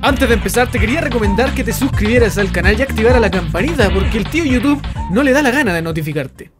Antes de empezar te quería recomendar que te suscribieras al canal y activara la campanita porque el tío YouTube no le da la gana de notificarte.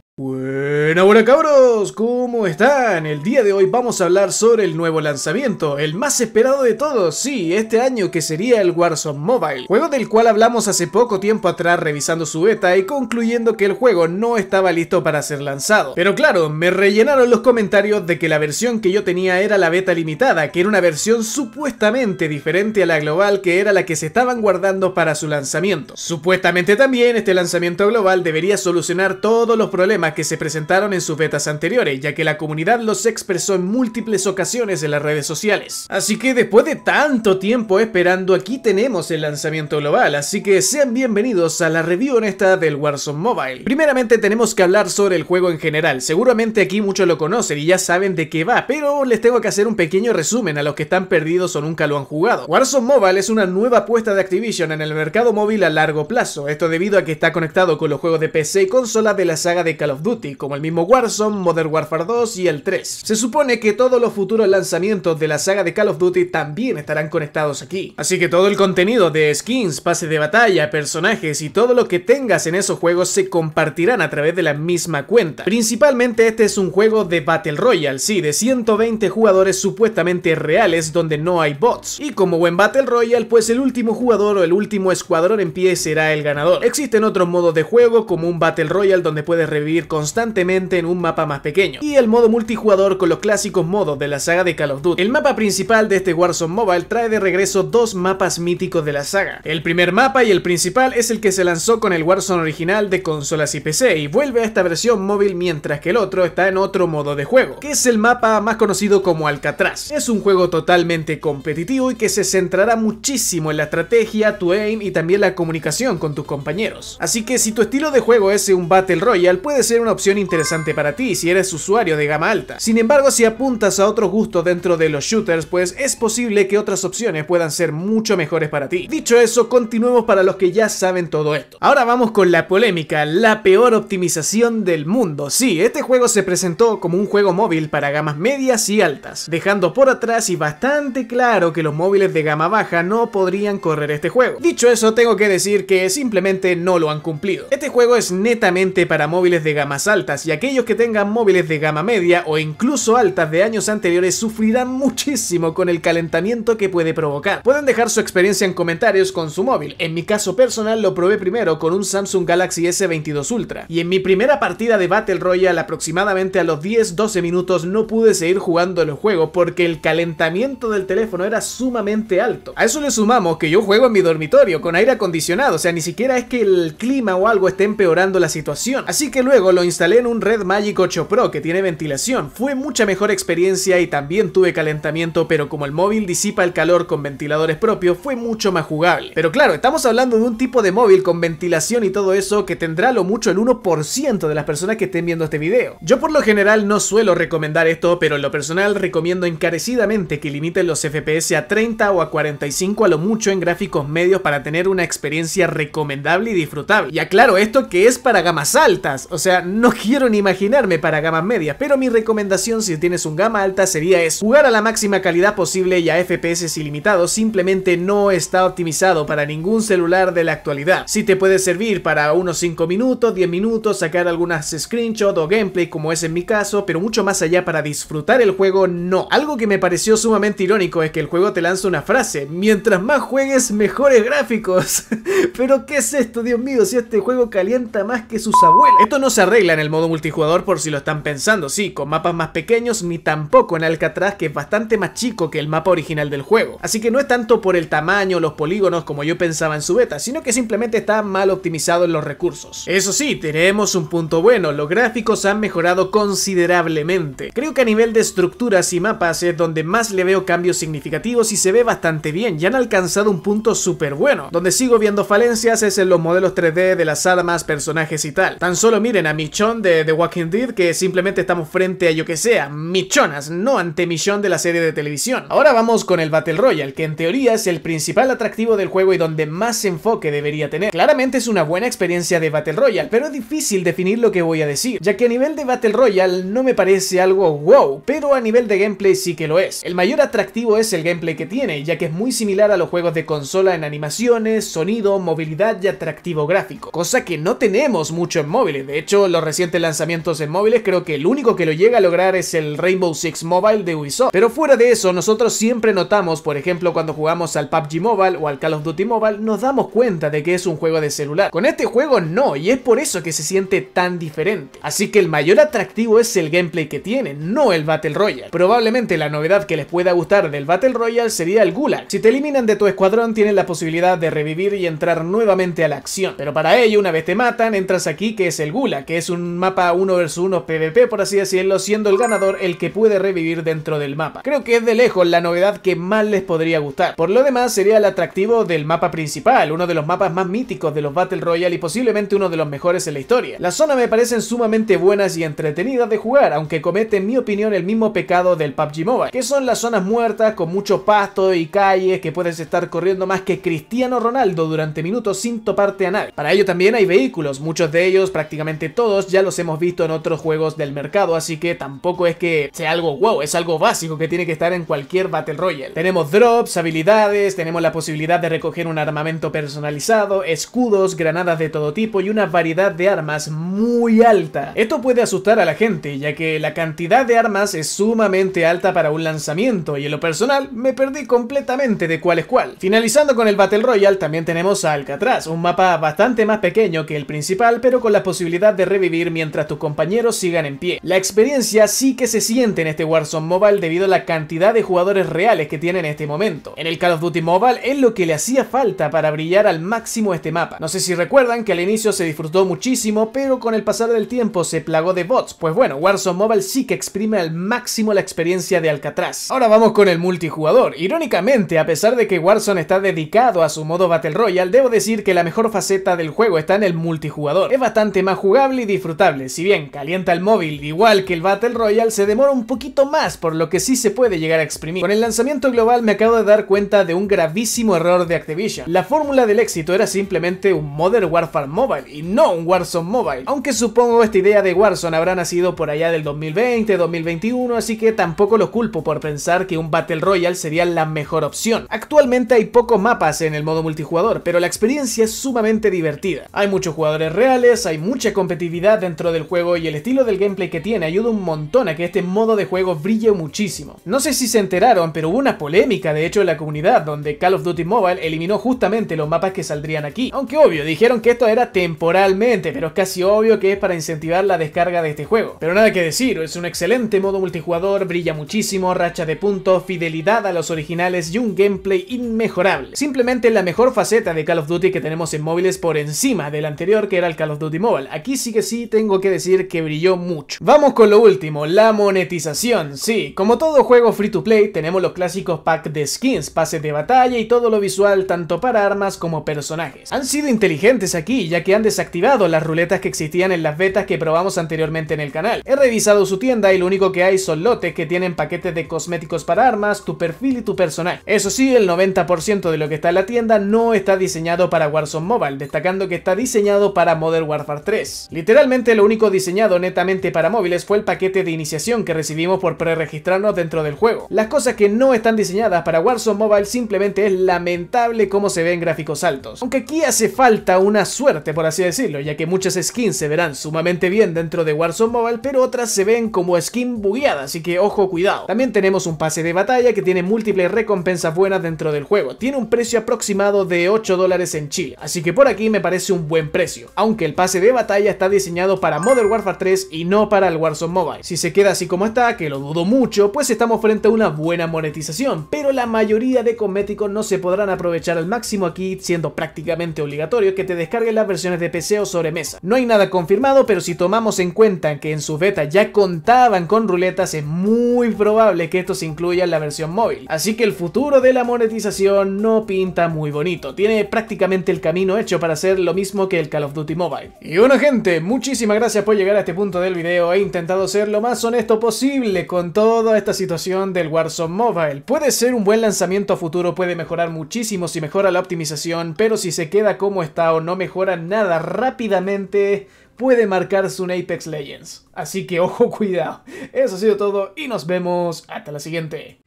Buena, cabros, ¿cómo están? El día de hoy vamos a hablar sobre el nuevo lanzamiento, el más esperado de todos, sí, este año que sería el Warzone Mobile, juego del cual hablamos hace poco tiempo atrás revisando su beta y concluyendo que el juego no estaba listo para ser lanzado. Pero claro, me rellenaron los comentarios de que la versión que yo tenía era la beta limitada, que era una versión supuestamente diferente a la global que era la que se estaban guardando para su lanzamiento. Supuestamente también este lanzamiento global debería solucionar todos los problemas que se presentaron en sus betas anteriores, ya que la comunidad los expresó en múltiples ocasiones en las redes sociales. Así que después de tanto tiempo esperando, aquí tenemos el lanzamiento global, así que sean bienvenidos a la review honesta del Warzone Mobile. Primeramente tenemos que hablar sobre el juego en general, seguramente aquí muchos lo conocen y ya saben de qué va, pero les tengo que hacer un pequeño resumen a los que están perdidos o nunca lo han jugado. Warzone Mobile es una nueva apuesta de Activision en el mercado móvil a largo plazo, esto debido a que está conectado con los juegos de PC y consola de la saga de Call of Duty, como el mismo Warzone, Modern Warfare 2 y el 3. Se supone que todos los futuros lanzamientos de la saga de Call of Duty también estarán conectados aquí. Así que todo el contenido de skins, pase de batalla, personajes y todo lo que tengas en esos juegos se compartirán a través de la misma cuenta. Principalmente este es un juego de Battle Royale, sí, de 120 jugadores supuestamente reales donde no hay bots. Y como buen Battle Royale, pues el último jugador o el último escuadrón en pie será el ganador. Existen otros modos de juego como un Battle Royale donde puedes revivir constantemente en un mapa más pequeño. Y el modo multijugador con los clásicos modos de la saga de Call of Duty. El mapa principal de este Warzone Mobile trae de regreso dos mapas míticos de la saga. El primer mapa y el principal es el que se lanzó con el Warzone original de consolas y PC y vuelve a esta versión móvil mientras que el otro está en otro modo de juego, que es el mapa más conocido como Alcatraz. Es un juego totalmente competitivo y que se centrará muchísimo en la estrategia, tu aim y también la comunicación con tus compañeros. Así que si tu estilo de juego es un Battle Royale puede ser una opción interesante para ti si eres usuario de gama alta. Sin embargo, si apuntas a otro gusto dentro de los shooters, pues es posible que otras opciones puedan ser mucho mejores para ti. Dicho eso, continuemos para los que ya saben todo esto. Ahora vamos con la polémica, la peor optimización del mundo. Sí, este juego se presentó como un juego móvil para gamas medias y altas, dejando por atrás y bastante claro que los móviles de gama baja no podrían correr este juego. Dicho eso, tengo que decir que simplemente no lo han cumplido. Este juego es netamente para móviles de gamas altas y aquellos que tengan móviles de gama media o incluso altas de años anteriores sufrirán muchísimo con el calentamiento que puede provocar. Pueden dejar su experiencia en comentarios con su móvil. En mi caso personal lo probé primero con un Samsung Galaxy S22 Ultra y en mi primera partida de Battle Royale aproximadamente a los 10-12 minutos no pude seguir jugando el juego porque el calentamiento del teléfono era sumamente alto. A eso le sumamos que yo juego en mi dormitorio con aire acondicionado, o sea, ni siquiera es que el clima o algo esté empeorando la situación. Así que luego lo instalé en un Red Magic 8 Pro que tiene ventilación. Fue mucha mejor experiencia y también tuve calentamiento, pero como el móvil disipa el calor con ventiladores propios, fue mucho más jugable. Pero claro, estamos hablando de un tipo de móvil con ventilación y todo eso que tendrá lo mucho el 1% de las personas que estén viendo este video. Yo por lo general no suelo recomendar esto, pero en lo personal recomiendo encarecidamente que limiten los FPS a 30 o a 45 a lo mucho en gráficos medios para tener una experiencia recomendable y disfrutable. Y aclaro esto que es para gamas altas, o sea, no quiero ni imaginarme para gamas medias, pero mi recomendación si tienes un gama alta sería es jugar a la máxima calidad posible y a FPS ilimitados simplemente no está optimizado para ningún celular de la actualidad. Si te puede servir para unos 5 minutos, 10 minutos, sacar algunas screenshots o gameplay como es en mi caso, pero mucho más allá para disfrutar el juego, no. Algo que me pareció sumamente irónico es que el juego te lanza una frase, mientras más juegues mejores gráficos. pero ¿qué es esto, Dios mío? Si este juego calienta más que sus abuelos. Esto no se arregla el modo multijugador por si lo están pensando, sí, con mapas más pequeños ni tampoco en Alcatraz que es bastante más chico que el mapa original del juego. Así que no es tanto por el tamaño, los polígonos como yo pensaba en su beta, sino que simplemente está mal optimizado en los recursos. Eso sí, tenemos un punto bueno, los gráficos han mejorado considerablemente. Creo que a nivel de estructuras y mapas es donde más le veo cambios significativos y se ve bastante bien, ya han alcanzado un punto súper bueno. Donde sigo viendo falencias es en los modelos 3D de las armas, personajes y tal. Tan solo miren a Michonne de The Walking Dead que simplemente estamos frente a yo que sea, michonas, no ante millón de la serie de televisión. Ahora vamos con el Battle Royale, que en teoría es el principal atractivo del juego y donde más enfoque debería tener. Claramente es una buena experiencia de Battle Royale, pero es difícil definir lo que voy a decir, ya que a nivel de Battle Royale no me parece algo wow, pero a nivel de gameplay sí que lo es. El mayor atractivo es el gameplay que tiene, ya que es muy similar a los juegos de consola en animaciones, sonido, movilidad y atractivo gráfico, cosa que no tenemos mucho en móviles, de hecho los recién lanzamientos en móviles, creo que el único que lo llega a lograr es el Rainbow Six Mobile de Ubisoft. Pero fuera de eso, nosotros siempre notamos, por ejemplo, cuando jugamos al PUBG Mobile o al Call of Duty Mobile, nos damos cuenta de que es un juego de celular. Con este juego no, y es por eso que se siente tan diferente. Así que el mayor atractivo es el gameplay que tiene, no el Battle Royale. Probablemente la novedad que les pueda gustar del Battle Royale sería el Gulag. Si te eliminan de tu escuadrón, Tienen la posibilidad de revivir y entrar nuevamente a la acción. Pero para ello, una vez te matan, entras aquí que es el Gulag, que es un mapa 1 vs 1 PvP, por así decirlo, siendo el ganador el que puede revivir dentro del mapa. Creo que es de lejos la novedad que más les podría gustar. Por lo demás, sería el atractivo del mapa principal, uno de los mapas más míticos de los Battle Royale y posiblemente uno de los mejores en la historia. Las zonas me parecen sumamente buenas y entretenidas de jugar, aunque comete en mi opinión el mismo pecado del PUBG Mobile, que son las zonas muertas con mucho pasto y calles que puedes estar corriendo más que Cristiano Ronaldo durante minutos sin toparte a nadie. Para ello también hay vehículos, muchos de ellos, prácticamente todos, ya los hemos visto en otros juegos del mercado, así que tampoco es que sea algo wow, es algo básico que tiene que estar en cualquier Battle Royale. Tenemos drops, habilidades, tenemos la posibilidad de recoger un armamento personalizado, escudos, granadas de todo tipo y una variedad de armas muy alta. Esto puede asustar a la gente, ya que la cantidad de armas es sumamente alta para un lanzamiento y en lo personal me perdí completamente de cuál es cuál. Finalizando con el Battle Royale también tenemos a Alcatraz, un mapa bastante más pequeño que el principal pero con la posibilidad de revivir mientras tus compañeros sigan en pie. La experiencia sí que se siente en este Warzone Mobile debido a la cantidad de jugadores reales que tiene en este momento. En el Call of Duty Mobile es lo que le hacía falta para brillar al máximo este mapa. No sé si recuerdan que al inicio se disfrutó muchísimo, pero con el pasar del tiempo se plagó de bots. Pues bueno, Warzone Mobile sí que exprime al máximo la experiencia de Alcatraz. Ahora vamos con el multijugador. Irónicamente, a pesar de que Warzone está dedicado a su modo Battle Royale, debo decir que la mejor faceta del juego está en el multijugador. Es bastante más jugable y disfrutable si bien calienta el móvil igual que el Battle Royale, se demora un poquito más, por lo que sí se puede llegar a exprimir. Con el lanzamiento global me acabo de dar cuenta de un gravísimo error de Activision. La fórmula del éxito era simplemente un Modern Warfare Mobile y no un Warzone Mobile. Aunque supongo esta idea de Warzone habrá nacido por allá del 2020, 2021, así que tampoco lo culpo por pensar que un Battle Royale sería la mejor opción. Actualmente hay pocos mapas en el modo multijugador, pero la experiencia es sumamente divertida. Hay muchos jugadores reales, hay mucha competitividad dentro del juego y el estilo del gameplay que tiene ayuda un montón a que este modo de juego brille muchísimo. No sé si se enteraron, pero hubo una polémica de hecho en la comunidad donde Call of Duty Mobile eliminó justamente los mapas que saldrían aquí. Aunque obvio, dijeron que esto era temporalmente, pero es casi obvio que es para incentivar la descarga de este juego. Pero nada que decir, es un excelente modo multijugador, brilla muchísimo, racha de puntos, fidelidad a los originales y un gameplay inmejorable. Simplemente la mejor faceta de Call of Duty que tenemos en móviles por encima del anterior que era el Call of Duty Mobile. Aquí sí que sí tengo que decir que brilló mucho. Vamos con lo último, la monetización. Sí, como todo juego free to play, tenemos los clásicos packs de skins, pases de batalla y todo lo visual tanto para armas como personajes. Han sido inteligentes aquí, ya que han desactivado las ruletas que existían en las betas que probamos anteriormente en el canal. He revisado su tienda y lo único que hay son lotes que tienen paquetes de cosméticos para armas, tu perfil y tu personaje. Eso sí, el 90% de lo que está en la tienda no está diseñado para Warzone Mobile, destacando que está diseñado para Modern Warfare 3. Literalmente lo único diseñado netamente para móviles fue el paquete de iniciación que recibimos por preregistrarnos dentro del juego. Las cosas que no están diseñadas para Warzone Mobile simplemente es lamentable cómo se ven gráficos altos. Aunque aquí hace falta una suerte por así decirlo, ya que muchas skins se verán sumamente bien dentro de Warzone Mobile, pero otras se ven como skin bugueada, así que ojo cuidado. También tenemos un pase de batalla que tiene múltiples recompensas buenas dentro del juego. Tiene un precio aproximado de 8 dólares en Chile, así que por aquí me parece un buen precio. Aunque el pase de batalla está diseñado para Modern Warfare 3 y no para el Warzone Mobile. Si se queda así como está, que lo dudo mucho, pues estamos frente a una buena monetización, pero la mayoría de cosméticos no se podrán aprovechar al máximo aquí, siendo prácticamente obligatorio que te descarguen las versiones de PC o sobre mesa. No hay nada confirmado, pero si tomamos en cuenta que en su beta ya contaban con ruletas, es muy probable que esto se incluya en la versión móvil. Así que el futuro de la monetización no pinta muy bonito, tiene prácticamente el camino hecho para hacer lo mismo que el Call of Duty Mobile. Y bueno gente, muchísimas Muchísimas gracias por llegar a este punto del video. He intentado ser lo más honesto posible con toda esta situación del Warzone Mobile. Puede ser un buen lanzamiento a futuro, puede mejorar muchísimo si mejora la optimización, pero si se queda como está o no mejora nada rápidamente, puede marcarse un Apex Legends. Así que ojo cuidado. Eso ha sido todo y nos vemos hasta la siguiente.